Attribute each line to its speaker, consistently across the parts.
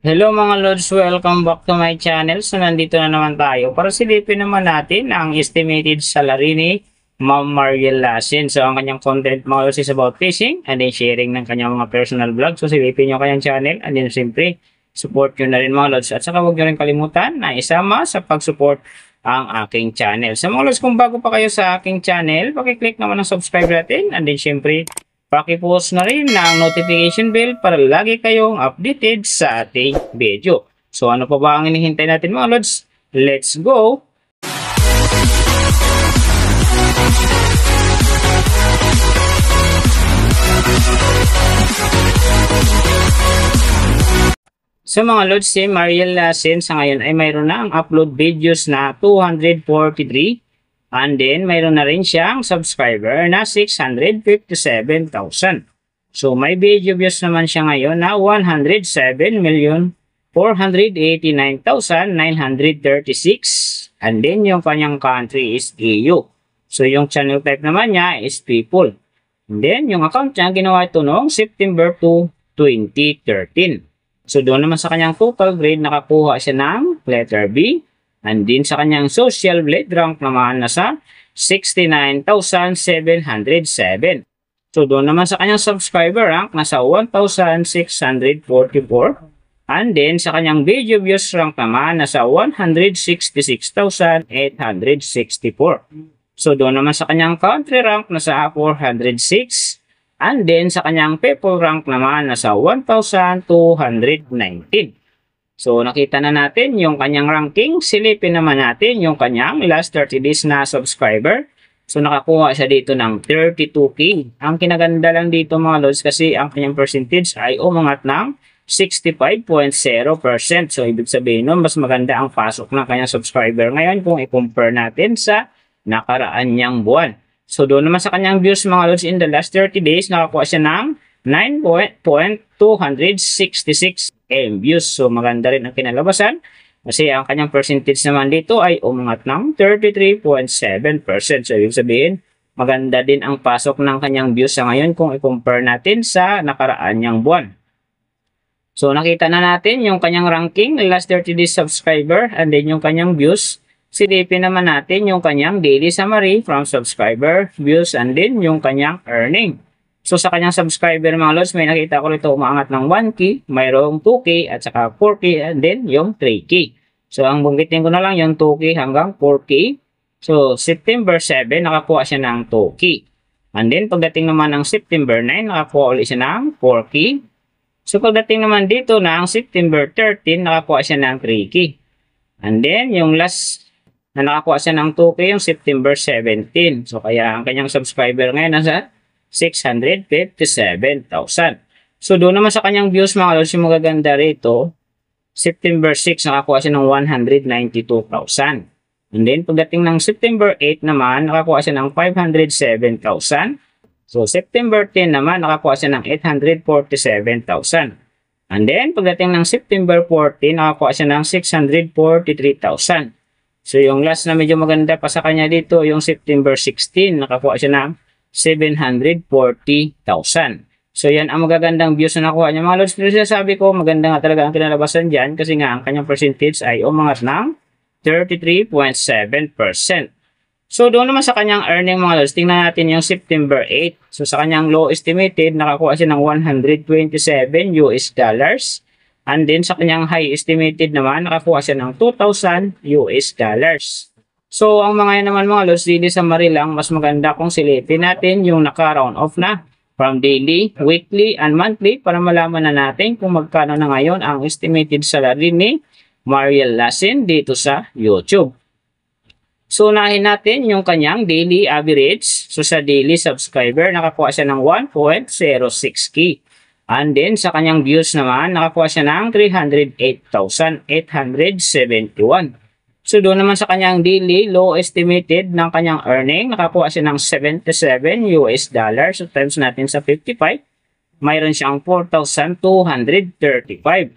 Speaker 1: Hello mga Lords, welcome back to my channel. So nandito na naman tayo para silipin naman natin ang estimated salary ni Ma'am Mariel Lasin. So ang kanyang content mga Lords is about fishing and then sharing ng kanyang mga personal vlog. So silipin nyo kanyang channel and then simply support nyo na rin mga Lords. At saka huwag nyo rin kalimutan na isama sa pag-support ang aking channel. So mga Lords, kung bago pa kayo sa aking channel, pakiclick naman ang subscribe natin and then syempre Pakipost na rin ng notification bell para lagi kayong updated sa ating video. So ano pa ba ang inihintay natin mga lords? Let's go! So mga lords, si Mariel Lasin sa ngayon ay mayroon na ang upload videos na 243 And then, mayroon na rin siyang subscriber na 657,000. So, may video views naman siya ngayon na 107,489,936. And then, yung kanyang country is EU. So, yung channel type naman niya is people. And then, yung account niya, ginawa ito noong September 2, 2013. So, doon naman sa kanyang total grade, nakakuha siya ng letter B, And din sa kanyang social blade rank naman nasa 69,707. So doon naman sa kanyang subscriber rank nasa 1,644. And then sa kanyang video views rank naman nasa 166,864. So doon naman sa kanyang country rank nasa 406. And then sa kanyang people rank naman nasa 1,219. So nakita na natin yung kanyang ranking. Silipin naman natin yung kanyang last 30 days na subscriber. So nakakuha siya dito ng 32k. Ang kinaganda lang dito mga lods kasi ang kanyang percentage ay umangat ng 65.0%. So ibig sabihin nun mas maganda ang pasok ng kanyang subscriber ngayon kung i-compare natin sa nakaraan niyang buwan. So doon naman sa kanyang views mga lods in the last 30 days nakakuha siya ng 9.266 and views. So maganda rin ang kinalabasan kasi ang kanyang percentage naman dito ay umangat ng 33.7%. So ibig sabihin, maganda din ang pasok ng kanyang views sa ngayon kung i-compare natin sa nakaraan niyang buwan. So nakita na natin yung kanyang ranking, last 30 days subscriber, and then yung kanyang views. Silipin naman natin yung kanyang daily summary from subscriber, views, and then yung kanyang earning. So sa kanyang subscriber mga lods, may nakita ko rito umaangat ng 1K, mayroong 2K at saka 4K and then yung 3K. So ang banggitin ko na lang yung 2K hanggang 4K. So September 7 nakakuha siya ng 2K. And then pagdating naman ng September 9 nakakuha ulit siya ng 4K. So pagdating naman dito ng September 13 nakakuha siya ng 3K. And then yung last na nakakuha siya ng 2K yung September 17. So kaya ang kanyang subscriber ngayon nasa 657,000. So, doon naman sa kanyang views mga lods, yung magaganda rito, September 6, nakakuha siya ng 192,000. And then, pagdating ng September 8 naman, nakakuha siya ng 507,000. So, September 10 naman, nakakuha siya ng 847,000. And then, pagdating ng September 14, nakakuha siya ng 643,000. So, yung last na medyo maganda pa sa kanya dito, yung September 16, nakakuha siya ng 740,000. So, yan ang magagandang views na nakuha niya. Mga lods, sinasabi ko, maganda nga talaga ang kinalabasan dyan kasi nga ang kanyang percentage ay umangat ng 33.7%. So, doon naman sa kanyang earning mga lods, tingnan natin yung September 8. So, sa kanyang low estimated, nakakuha siya ng 127 US dollars. And then, sa kanyang high estimated naman, nakakuha siya ng 2,000 US dollars. So, ang mga yan naman mga loss daily sa Marilang, mas maganda kung silipin natin yung naka-round off na from daily, weekly, and monthly para malaman na natin kung magkano na ngayon ang estimated salary ni Mariel Lasin dito sa YouTube. So, unahin natin yung kanyang daily average. So, sa daily subscriber, nakakuha siya ng 1.06k. And then, sa kanyang views naman, nakakuha siya ng 308,871. So doon naman sa kanyang daily low estimated ng kanyang earning, nakakuha siya ng 77 US dollars. So times natin sa 55, mayroon siyang 4,235.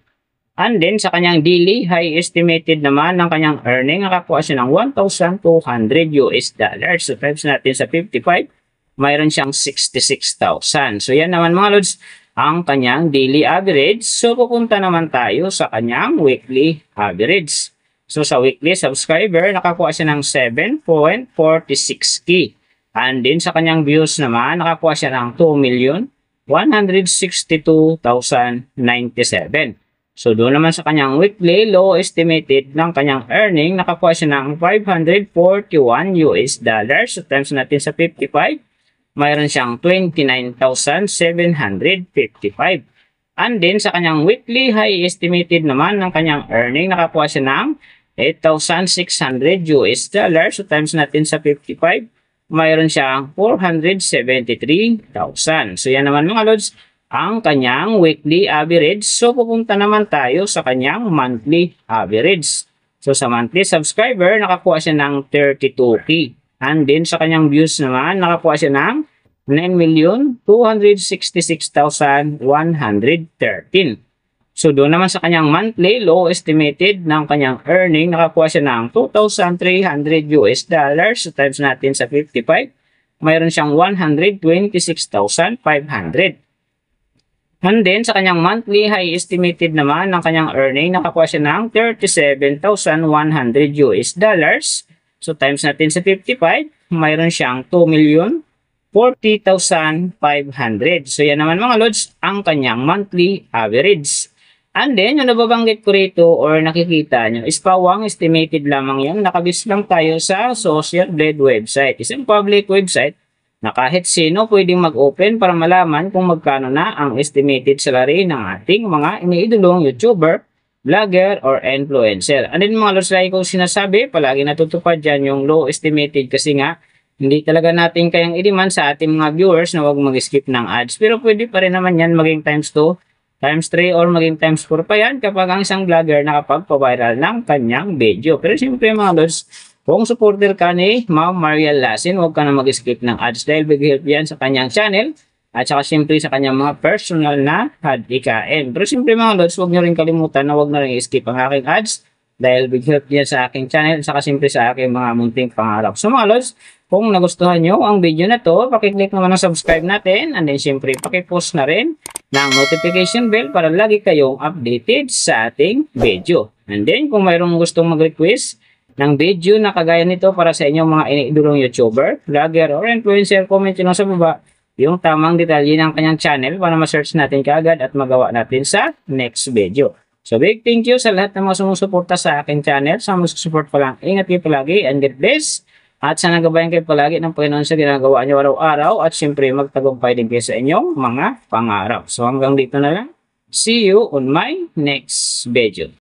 Speaker 1: And then sa kanyang daily high estimated naman ng kanyang earning, nakakuha siya ng 1,200 US dollars. So times natin sa 55, mayroon siyang 66,000. So yan naman mga lods, ang kanyang daily average. So pupunta naman tayo sa kanyang weekly average. So sa weekly subscriber, nakakuha siya ng 7.46k. And din sa kanyang views naman, nakakuha siya ng 2,162,097. So doon naman sa kanyang weekly, low estimated ng kanyang earning, nakakuha siya ng 541 US dollars. So times natin sa 55, mayroon siyang 29,755. And din sa kanyang weekly high estimated naman ng kanyang earning, nakakuha siya ng 8,600 US dollar. So times natin sa 55, mayroon siyang 473,000. So yan naman mga lods, ang kanyang weekly average. So pupunta naman tayo sa kanyang monthly average. So sa monthly subscriber, nakakuha siya ng 32K. And then sa kanyang views naman, nakakuha siya ng 9,266,113. So doon naman sa kanyang monthly low estimated ng kanyang earning, nakakuha siya ng 2,300 US dollars. So times natin sa 55, mayroon siyang 126,500. And then sa kanyang monthly high estimated naman ng kanyang earning, nakakuha siya ng 37,100 US dollars. So times natin sa 55, mayroon siyang 2 million 40,500. So yan naman mga lods ang kanyang monthly average. And then, yung nababanggit ko rito or nakikita nyo is pawang estimated lamang yan. Nakabis lang tayo sa Social Blade website. Isang public website na kahit sino pwedeng mag-open para malaman kung magkano na ang estimated salary ng ating mga iniidolong YouTuber, vlogger, or influencer. And then mga loslay ko sinasabi, palagi natutupad dyan yung low estimated kasi nga hindi talaga natin kayang i-demand sa ating mga viewers na wag mag-skip ng ads. Pero pwede pa rin naman yan maging times 2 times 3 or maging times 4 pa yan kapag ang isang vlogger nakapagpa-viral ng kanyang video. Pero siyempre mga lords, kung supporter ka ni Ma'am Mariel Lasin, huwag ka na mag-skip ng ads dahil big help yan sa kanyang channel at saka siyempre sa kanyang mga personal na ad IKM. Pero siyempre mga lords, huwag nyo rin kalimutan na huwag na rin skip ang aking ads dahil big help yan sa aking channel at saka siyempre sa aking mga munting pangarap. So mga lords, kung nagustuhan nyo ang video na to, pakiclick naman ang subscribe natin and then syempre pakipost na rin ng notification bell para lagi kayong updated sa ating video. And then kung mayroong gustong mag-request ng video na kagaya nito para sa inyong mga iniidolong YouTuber, vlogger or influencer, comment nyo sa baba yung tamang detalye ng kanyang channel para ma-search natin kaagad at magawa natin sa next video. So big thank you sa lahat ng mga sumusuporta sa akin channel, sa mga susupport pa lang. Ingat kayo palagi and God bless. At sana gabayan kayo palagi ng Panginoon sa ginagawa niyo araw-araw at syempre magtagumpay din kayo sa inyong mga pangarap. So hanggang dito na lang. See you on my next video.